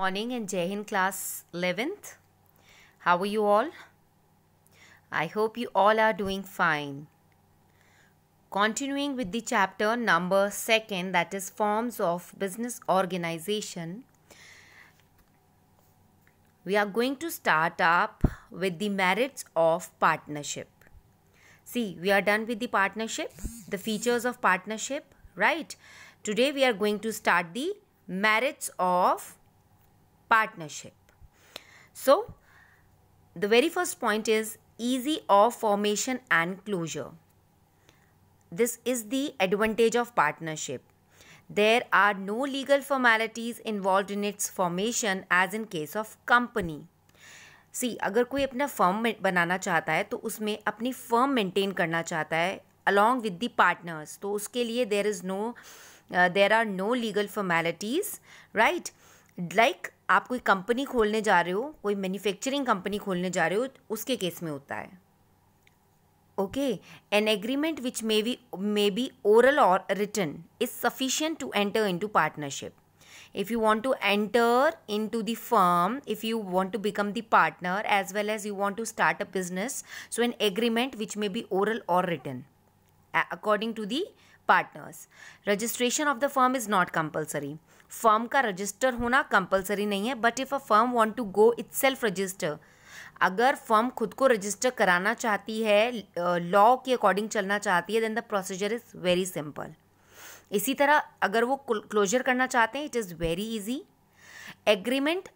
morning and Jai class 11th. How are you all? I hope you all are doing fine. Continuing with the chapter number 2nd that is forms of business organization. We are going to start up with the merits of partnership. See, we are done with the partnership, the features of partnership, right? Today we are going to start the merits of partnership. So, the very first point is easy of formation and closure. This is the advantage of partnership. There are no legal formalities involved in its formation as in case of company. सी अगर कोई अपना firm बनाना चाहता है तो उसमें अपनी firm maintain करना चाहता है अलॉन्ग विद दी पार्टनर्स तो उसके लिए there is no there are no legal formalities right like like, आप कोई कंपनी खोलने जा रहे हो कोई मैन्युफैक्चरिंग कंपनी खोलने जा रहे हो उसके केस में होता है okay an agreement which may be may be oral और written is sufficient to enter into partnership if you want to enter into the firm if you want to become the partner as well as you want to start a business so an agreement which may be oral or written according to the partners registration of the firm is not compulsory firm का register होना compulsory नहीं है but if a firm want to go itself register अगर firm खुद को register कराना चाहती है लॉ के अकॉर्डिंग चलना चाहती है then the procedure is very simple इसी तरह अगर वो क्लोजर करना चाहते हैं it is very easy agreement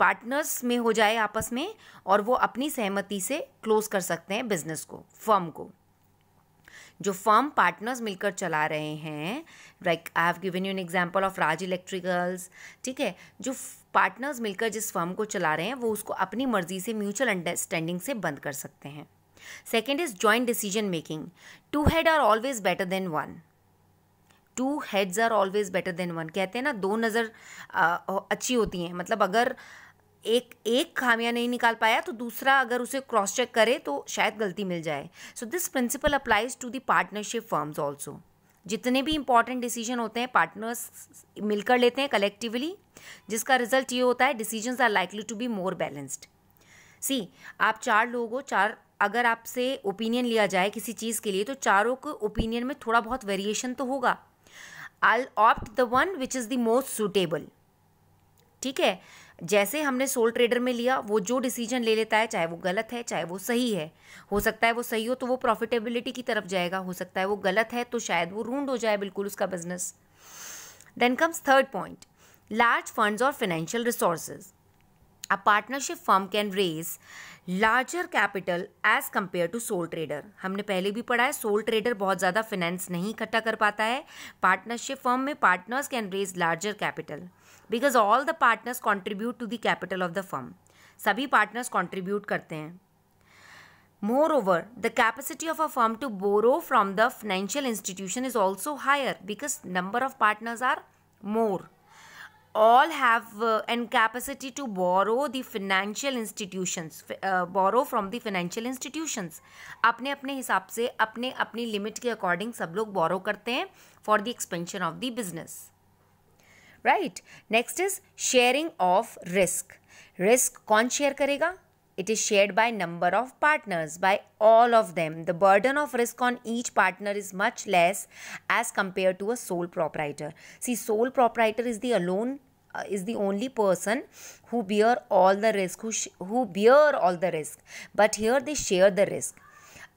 partners में हो जाए आपस में और वो अपनी सहमति से क्लोज कर सकते हैं बिजनेस को फर्म को जो फर्म पार्टनर्स मिलकर चला रहे हैं like I have given you an example of Raj electricals ठीक है जो पार्टनर्स मिलकर जिस फर्म को चला रहे हैं वो उसको अपनी मर्जी से म्यूचुअल अंडरस्टैंडिंग से बंद कर सकते हैं second is joint decision making two head are always better than one two heads are always better than one कहते हैं ना दो नज़र अच्छी होती हैं मतलब अगर एक एक खामियां नहीं निकाल पाया तो दूसरा अगर उसे क्रॉस चेक करे तो शायद गलती मिल जाए so this principle applies to the partnership firms also जितने भी इंपॉर्टेंट डिसीजन होते हैं पार्टनर्स मिलकर लेते हैं कलेक्टिवली जिसका रिजल्ट ये होता है decision are likely to be more balanced see आप चार लोग चार अगर आपसे ओपिनियन लिया जाए किसी चीज़ के लिए तो चारों के ओपिनियन में थोड़ा बहुत वेरिएशन तो होगा I opt the one which is the most suitable ठीक है जैसे हमने सोल ट्रेडर में लिया वो जो डिसीजन ले लेता है चाहे वो गलत है चाहे वो सही है हो सकता है वो सही हो तो वो प्रॉफिटेबिलिटी की तरफ जाएगा हो सकता है वो गलत है तो शायद वो रूंड हो जाए बिल्कुल उसका business then comes third point large funds और financial resources a partnership firm can raise larger capital as compared to sole trader हमने पहले भी पढ़ा है सोल ट्रेडर बहुत ज़्यादा फाइनेंस नहीं इकट्ठा कर पाता है पार्टनरशिप फर्म में partners can raise larger capital because all the partners contribute to the capital of the firm सभी पार्टनर्स कॉन्ट्रीब्यूट करते हैं moreover the capacity of a firm to borrow from the financial institution is also higher because number of partners are more all have an capacity to borrow the financial institutions borrow from the financial institutions अपने अपने हिसाब से अपने अपनी limit के according सब लोग borrow करते हैं for the expansion of the business right next is sharing of risk risk kaun share karega it is shared by number of partners by all of them the burden of risk on each partner is much less as compared to a sole proprietor see sole proprietor is the alone uh, is the only person who bear all the risk who, who bear all the risk but here they share the risk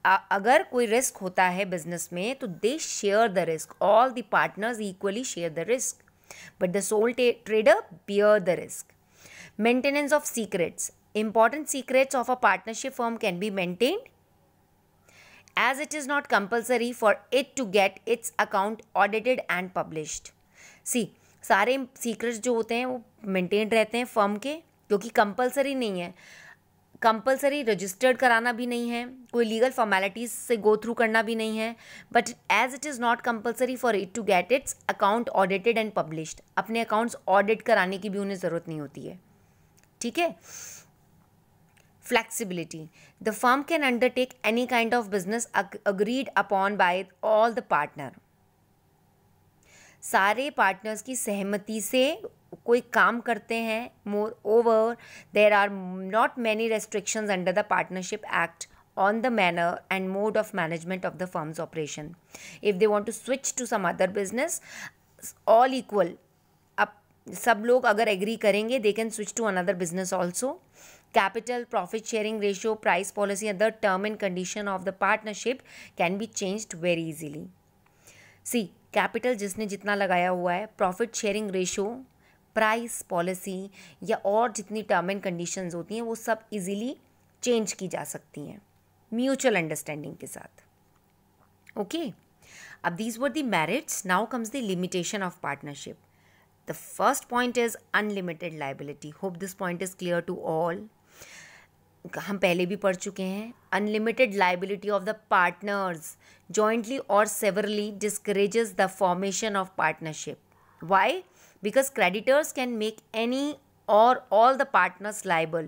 अगर कोई risk होता है business में तो they share the risk all the partners equally share the risk but the sole trader bear the risk. Maintenance of secrets. Important secrets of a partnership firm can be maintained as it is not compulsory for it to get its account audited and published. See, सारे secrets जो होते हैं वो maintain रहते हैं firm के क्योंकि compulsory नहीं है कंपलसरी रजिस्टर्ड कराना भी नहीं है कोई लीगल फॉर्मेलिटीज़ से गो थ्रू करना भी नहीं है but as it is not compulsory for it to get its account audited and published अपने अकाउंट्स ऑडिट कराने की भी उन्हें ज़रूरत नहीं होती है ठीक है flexibility the firm can undertake any kind of business ag agreed upon by all the partner सारे पार्टनर्स की सहमति से कोई काम करते हैं moreover there are not many restrictions under the partnership act on the manner and mode of management of the firm's operation if they want to switch to some other business all equal अब सब लोग अगर agree करेंगे they can switch to another business also capital profit sharing ratio price policy other term and condition of the partnership can be changed very easily see capital जिसने जितना लगाया हुआ है profit sharing ratio price policy या और जितनी term and condition होती हैं वो सब इजीली चेंज की जा सकती हैं म्यूचुअल अंडरस्टैंडिंग के साथ ओके अब these were the merits now comes the limitation of partnership the first point is unlimited liability hope this point is clear to all हम पहले भी पढ़ चुके हैं unlimited liability of the partners jointly और severally discourages the formation of partnership why because creditors can make any or all the partners liable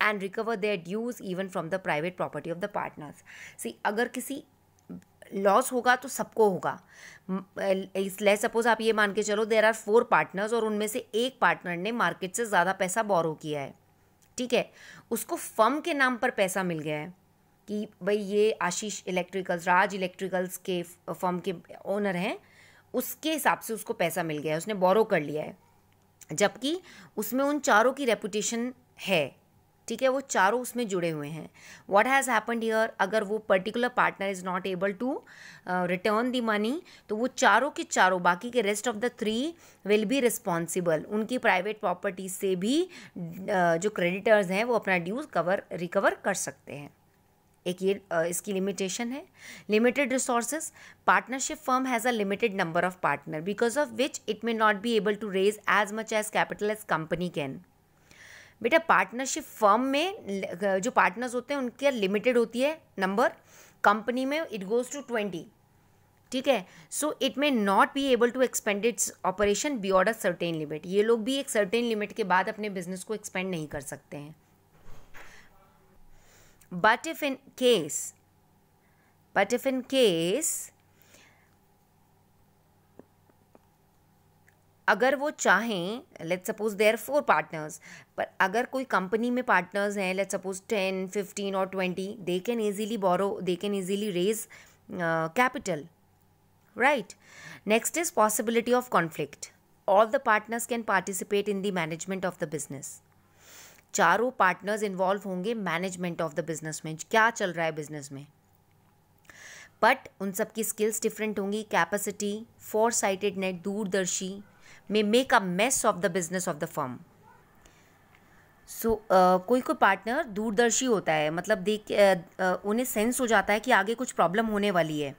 and recover their dues even from the private property of the partners see अगर किसी loss होगा तो सबको होगा ले suppose आप ये मान के चलो देर आर फोर पार्टनर्स और उनमें से एक पार्टनर ने मार्केट से ज़्यादा पैसा बोरो किया है ठीक है उसको फर्म के नाम पर पैसा मिल गया है कि भाई ये आशीष इलेक्ट्रिकल्स राज इलेक्ट्रिकल्स के फर्म के ओनर हैं उसके हिसाब से उसको पैसा मिल गया है उसने बोरो कर लिया है जबकि उसमें उन चारों की रेपुटेशन है ठीक है वो चारों उसमें जुड़े हुए हैं वॉट हैज़ हैपन्ड हीयर अगर वो particular partner is not able to return the money तो वो चारों के चारों बाकी के rest of the three will be responsible उनकी प्राइवेट प्रॉपर्टी से भी uh, जो क्रेडिटर्स हैं वो अपना ड्यूज कवर रिकवर कर सकते हैं एक ये इसकी लिमिटेशन है limited resources partnership firm has a limited number of partner because of which it may not be able to raise as much as capital as company can बेटा partnership firm में जो पार्टनर्स होते हैं उनके limited होती है number company में it goes to twenty ठीक है so it may not be able to expand its operation beyond a certain limit ये लोग भी एक सर्टेन लिमिट के बाद अपने बिजनेस को एक्सपेंड नहीं कर सकते हैं But if in case, but if in case, अगर वो चाहें let suppose there four partners पर अगर कोई कंपनी में पार्टनर्स हैं लेट सपोज टेन फिफ्टीन और twenty they can easily borrow they can easily raise capital right next is possibility of conflict all the partners can participate in the management of the business. चारों partners involve होंगे management of the business में क्या चल रहा है business में but उन सब की स्किल्स डिफरेंट होंगी कैपेसिटी फोर साइटेड नेट दूरदर्शी में make a mess of the business of the firm so कोई कोई पार्टनर दूरदर्शी होता है मतलब देख uh, uh, उन्हें सेंस हो जाता है कि आगे कुछ प्रॉब्लम होने वाली है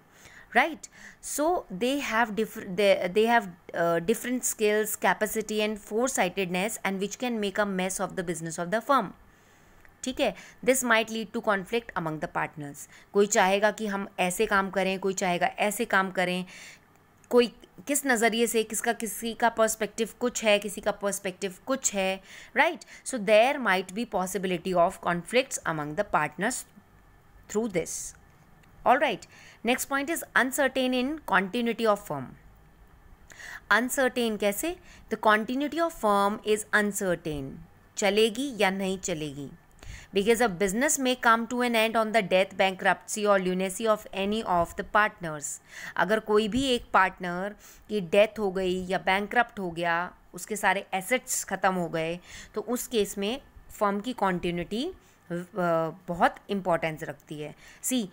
right so they have different they, they have uh, different skills capacity and foresightedness and which can make a mess of the business of the firm ठीक है this might lead to conflict among the partners कोई चाहेगा कि हम ऐसे काम करें कोई चाहेगा ऐसे काम करें कोई किस नज़रिए से किसका किसी का पर्सपेक्टिव कुछ है किसी का पर्सपेक्टिव कुछ है right so there might be possibility of conflicts among the partners through this all right next point is uncertain in continuity of firm uncertain कैसे the continuity of firm is uncertain चलेगी या नहीं चलेगी because a business may come to an end on the death bank bankruptcy और lunacy of any of the partners अगर कोई भी एक पार्टनर की डेथ हो गई या बैंक्रप्ट हो गया उसके सारे एसेट्स ख़त्म हो गए तो उस केस में फर्म की कॉन्टीन्यूटी बहुत इंपॉर्टेंस रखती है सी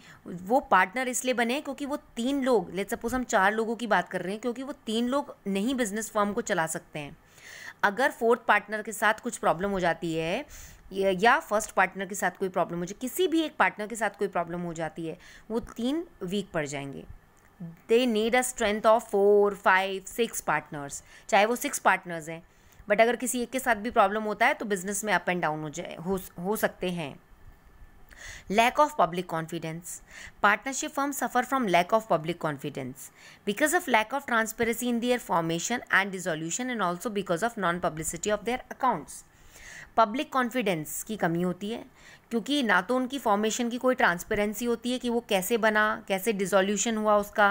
वो पार्टनर इसलिए बने क्योंकि वो तीन लोग लेट सपोज हम चार लोगों की बात कर रहे हैं क्योंकि वो तीन लोग नहीं बिजनेस फॉर्म को चला सकते हैं अगर फोर्थ पार्टनर के साथ कुछ प्रॉब्लम हो जाती है या फर्स्ट पार्टनर के साथ कोई प्रॉब्लम हो जाए किसी भी एक पार्टनर के साथ कोई प्रॉब्लम हो जाती है वो तीन वीक पड़ जाएंगे they need a strength of four five six partners चाहे वो सिक्स पार्टनर्स हैं बट अगर किसी एक के साथ भी प्रॉब्लम होता है तो बिजनेस में अप एंड डाउन हो जाए हो, हो सकते हैं lack of public confidence partnership firm suffer from lack of public confidence because of lack of transparency in their formation and dissolution and also because of non publicity of their accounts public confidence की कमी होती है क्योंकि ना तो उनकी formation की कोई ट्रांसपेरेंसी होती है कि वो कैसे बना कैसे डिजोल्यूशन हुआ उसका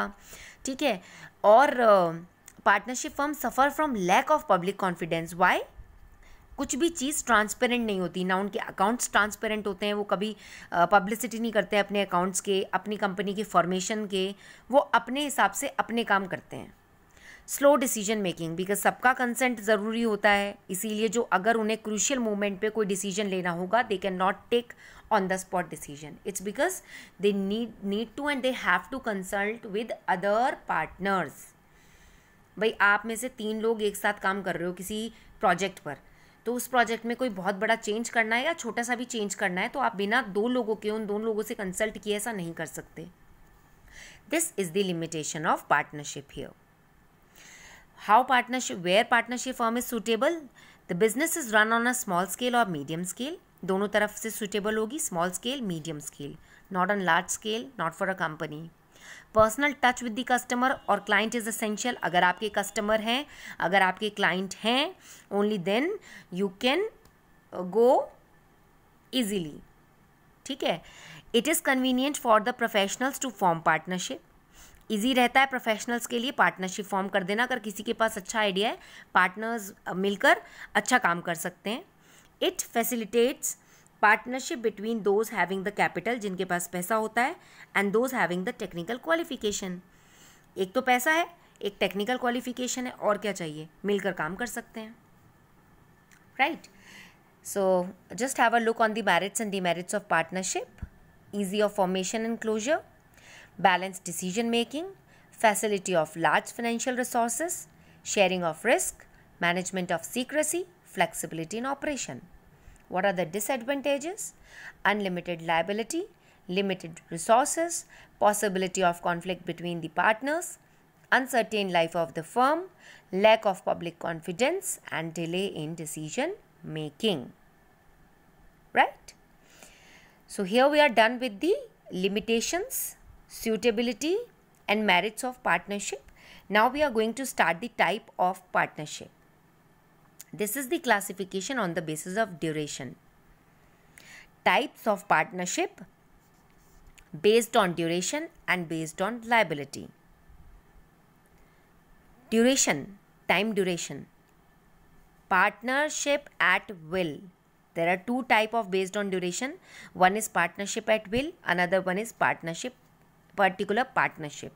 ठीक है और partnership firm suffer from lack of public confidence why कुछ भी चीज़ ट्रांसपेरेंट नहीं होती ना उनके अकाउंट्स ट्रांसपेरेंट होते हैं वो कभी पब्लिसिटी नहीं करते अपने अकाउंट्स के अपनी कंपनी के फॉर्मेशन के वो अपने हिसाब से अपने काम करते हैं स्लो डिसीजन मेकिंग बिकॉज सबका कंसेंट ज़रूरी होता है इसीलिए जो अगर उन्हें क्रूशियल मोमेंट पे कोई डिसीजन लेना होगा they can not take on the spot decision it's because they need need to and they have to consult with other partners भाई आप में से तीन लोग एक साथ काम कर रहे हो किसी प्रोजेक्ट पर तो उस प्रोजेक्ट में कोई बहुत बड़ा चेंज करना है या छोटा सा भी चेंज करना है तो आप बिना दो लोगों के उन दोनों लोगों से कंसल्ट किए ऐसा नहीं कर सकते this is the limitation of partnership here how partnership where partnership form is suitable the business is run on a small scale और मीडियम स्केल दोनों तरफ से सुटेबल होगी small scale medium scale not on large scale not for a company personal touch with the customer और client is essential अगर आपके customer हैं अगर आपके क्लाइंट हैं only then you can go easily ठीक है it is convenient for the professionals to form partnership easy रहता है प्रोफेशनल्स के लिए पार्टनरशिप फॉर्म कर देना अगर किसी के पास अच्छा आइडिया है पार्टनर्स uh, मिलकर अच्छा काम कर सकते हैं it facilitates partnership between those having the capital जिनके पास पैसा होता है and those having the technical qualification एक तो पैसा है एक टेक्निकल क्वालिफिकेशन है और क्या चाहिए मिलकर काम कर सकते हैं right so just have a look on the merits and merits of partnership easy of formation and closure balance decision making facility of large financial resources sharing of risk management of secrecy flexibility in operation What are the disadvantages? Unlimited liability, limited resources, possibility of conflict between the partners, uncertain life of the firm, lack of public confidence and delay in decision making. Right? So here we are done with the limitations, suitability and merits of partnership. Now we are going to start the type of partnership. This is the classification on the basis of duration. Types of partnership based on duration and based on liability. Duration, time duration. Partnership at will. There are two type of based on duration. One is partnership at will, another one is partnership, particular partnership.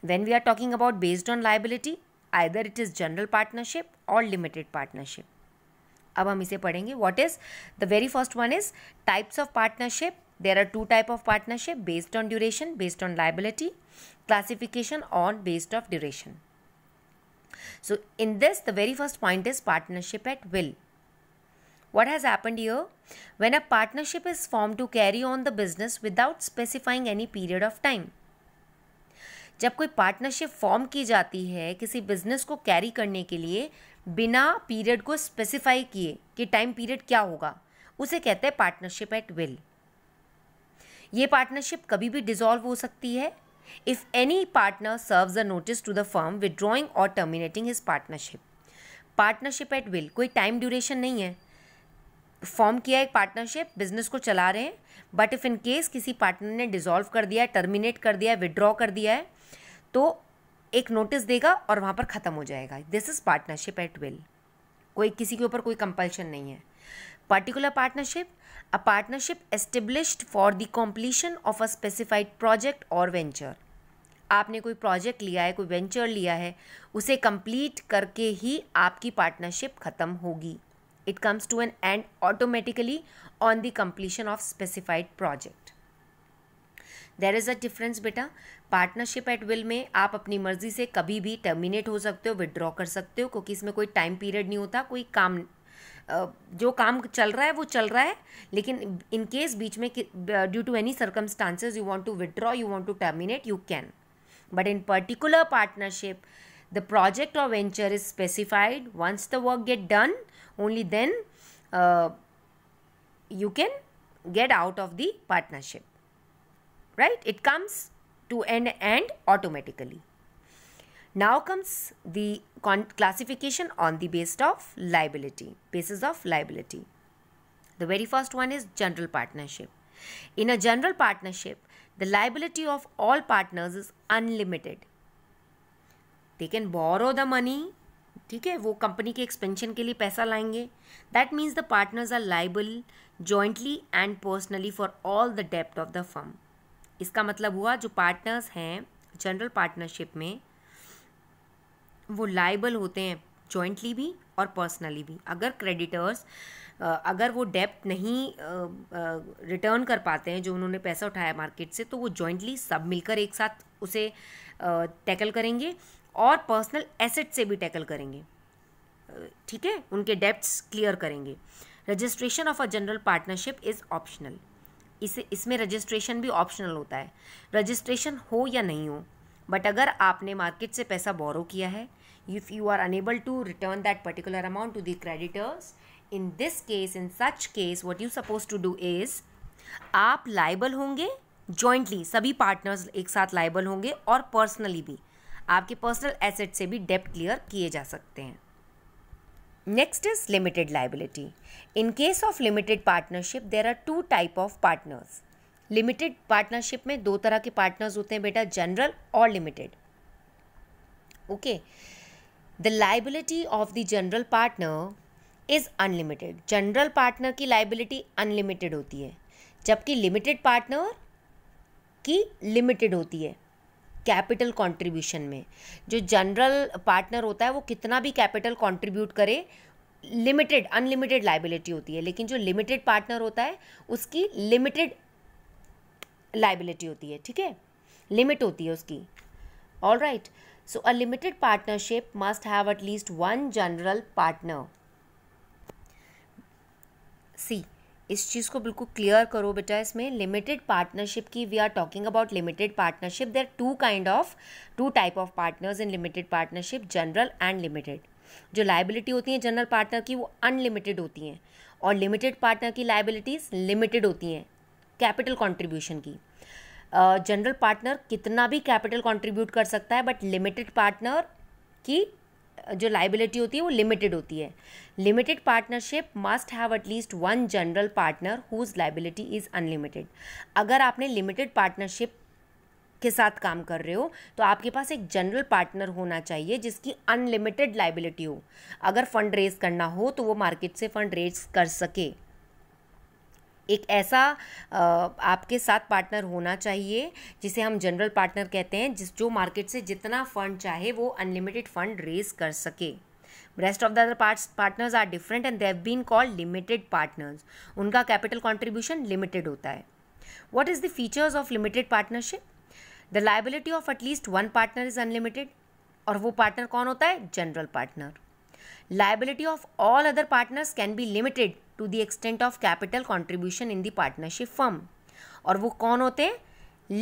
When we are talking about based on liability, either it is general partnership or limited partnership. अब हम इसे पढ़ेंगे what is the very first one is types of there are two type of partnership based on duration based on liability classification on based of duration so in this the very first point is partnership at will what has happened here when a partnership is formed to carry on the business without specifying any period of time जब कोई partnership form की जाती है किसी business को carry करने के लिए बिना पीरियड को स्पेसिफाई किए कि टाइम पीरियड क्या होगा उसे कहते हैं पार्टनरशिप एट विल ये पार्टनरशिप कभी भी डिजॉल्व हो सकती है if any partner serves a notice to the firm withdrawing और terminating his partnership partnership at will कोई टाइम ड्यूरेशन नहीं है फॉर्म किया एक पार्टनरशिप बिजनेस को चला रहे हैं बट इफ़ इन केस किसी पार्टनर ने डिजॉल्व कर दिया है टर्मिनेट कर दिया है विदड्रॉ कर दिया है तो एक नोटिस देगा और वहाँ पर ख़त्म हो जाएगा this is partnership at will कोई किसी के ऊपर कोई कंपल्शन नहीं है particular partnership a partnership established for the completion of a specified project और वेंचर आपने कोई प्रोजेक्ट लिया है कोई वेंचर लिया है उसे कंप्लीट करके ही आपकी पार्टनरशिप ख़त्म होगी it comes to an end automatically on the completion of specified project there is a difference बेटा पार्टनरशिप एट विल में आप अपनी मर्जी से कभी भी टर्मिनेट हो सकते हो विदड्रॉ कर सकते हो क्योंकि इसमें कोई टाइम पीरियड नहीं होता कोई काम जो काम चल रहा है वो चल रहा है लेकिन इन केस बीच में due to any circumstances you want to withdraw you want to terminate you can but in particular partnership the project और venture is specified once the work get done only then you can get out of the partnership right? It comes to an end automatically. Now comes the classification on the basis of liability, basis of liability. The very first one is general partnership. In a general partnership, the liability of all partners is unlimited. They can borrow the money ठीक है वो company के expansion के लिए पैसा लाएंगे that means the partners are liable jointly and personally for all the डेप्ट of the firm इसका मतलब हुआ जो पार्टनर्स हैं जनरल पार्टनरशिप में वो लाइबल होते हैं जॉइंटली भी और पर्सनली भी अगर क्रेडिटर्स अगर वो डेप्ट नहीं रिटर्न कर पाते हैं जो उन्होंने पैसा उठाया मार्केट से तो वो जॉइंटली सब मिलकर एक साथ उसे टैकल करेंगे और पर्सनल एसेट से भी टैकल करेंगे ठीक है उनके डेप्ट्स क्लियर करेंगे registration of a general partnership is optional इसे इसमें रजिस्ट्रेशन भी ऑप्शनल होता है रजिस्ट्रेशन हो या नहीं हो बट अगर आपने मार्केट से पैसा बोरो किया है if you are unable to return that particular amount to the creditors in this case in such case what you suppose to do is आप लाइबल होंगे जॉइंटली सभी पार्टनर्स एक साथ लाइबल होंगे और पर्सनली भी आपके पर्सनल एसेट से भी डेप्ट क्लियर किए जा सकते हैं next is limited liability in case of limited partnership there are two type of partners limited partnership में दो तरह के पार्टनर्स होते हैं बेटा जनरल और limited okay the liability of the general partner is unlimited general partner की liability unlimited होती है जबकि लिमिटेड पार्टनर की लिमिटेड होती है कैपिटल कंट्रीब्यूशन में जो जनरल पार्टनर होता है वो कितना भी कैपिटल कंट्रीब्यूट करे लिमिटेड अनलिमिटेड लाइबिलिटी होती है लेकिन जो लिमिटेड पार्टनर होता है उसकी लिमिटेड लाइबिलिटी होती है ठीक है लिमिट होती है उसकी all right so a limited partnership must have at least one general partner see इस चीज़ को बिल्कुल क्लियर करो बेटा इसमें लिमिटेड पार्टनरशिप की we are talking about limited partnership there two kind of two type of partners in limited partnership general and limited जो liability होती है जनरल पार्टनर की वो अनलिमिटेड होती हैं और लिमिटेड पार्टनर की लाइबिलिटीज़ लिमिटेड होती हैं कैपिटल कॉन्ट्रीब्यूशन की जनरल uh, पार्टनर कितना भी कैपिटल कॉन्ट्रीब्यूट कर सकता है बट लिमिटेड पार्टनर की जो लाइबिलिटी होती है वो लिमिटेड होती है limited partnership must have at least one general partner whose liability is unlimited अगर आपने लिमिटेड पार्टनरशिप के साथ काम कर रहे हो तो आपके पास एक जनरल पार्टनर होना चाहिए जिसकी अनलिमिटेड लाइबिलिटी हो अगर फंड रेज करना हो तो वो मार्केट से फंड रेज कर सके एक ऐसा आपके साथ पार्टनर होना चाहिए जिसे हम जनरल पार्टनर कहते हैं जिस जो मार्केट से जितना फंड चाहे वो अनलिमिटेड फंड रेज कर सके rest of the other part partners are different and they've been called limited partners उनका कैपिटल कॉन्ट्रीब्यूशन लिमिटेड होता है what is the features of limited partnership the liability of at least one partner is unlimited और वो partner कौन होता है general partner liability of all other partners can be limited to the extent of capital contribution in the partnership firm और वो कौन होते हैं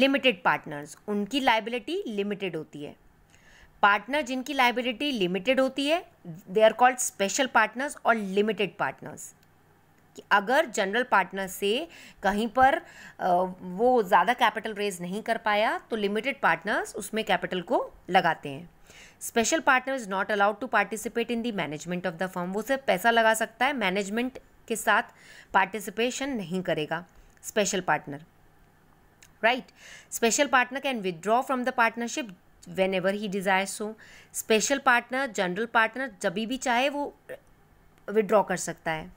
लिमिटेड पार्टनर्स उनकी लाइबिलिटी लिमिटेड होती है पार्टनर जिनकी लाइबिलिटी लिमिटेड होती है they are called special partners और लिमिटेड पार्टनर्स कि अगर जनरल पार्टनर से कहीं पर वो ज़्यादा कैपिटल रेज नहीं कर पाया तो लिमिटेड पार्टनर्स उसमें कैपिटल को लगाते हैं special partner is not allowed to participate in the management of the firm वो सिर्फ पैसा लगा सकता है मैनेजमेंट के साथ पार्टिसिपेशन नहीं करेगा special partner right special partner can withdraw from the partnership whenever he desire so special partner general partner जब भी चाहे वो विदड्रॉ कर सकता है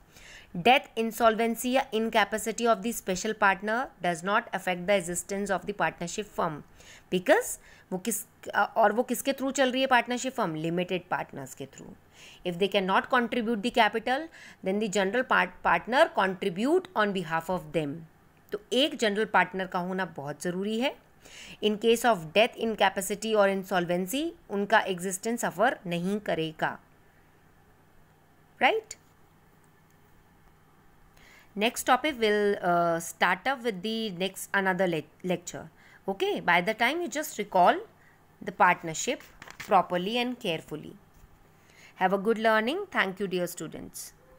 डेथ इंसॉल्वेंसी या incapacity of the special partner does not affect the existence of the partnership firm because वो किस और वो किसके थ्रू चल रही है पार्टनरशिप फर्म लिमिटेड पार्टनर्स के through if they can not contribute the capital then the general partner contribute on behalf of them तो एक जनरल पार्टनर का होना बहुत ज़रूरी है in case of death incapacity और इंसॉल्वेंसी उनका एग्जिस्टेंस सफ़र नहीं करेगा right right? next topic we'll uh, start up with the next another le lecture okay by the time you just recall the partnership properly and carefully have a good learning thank you dear students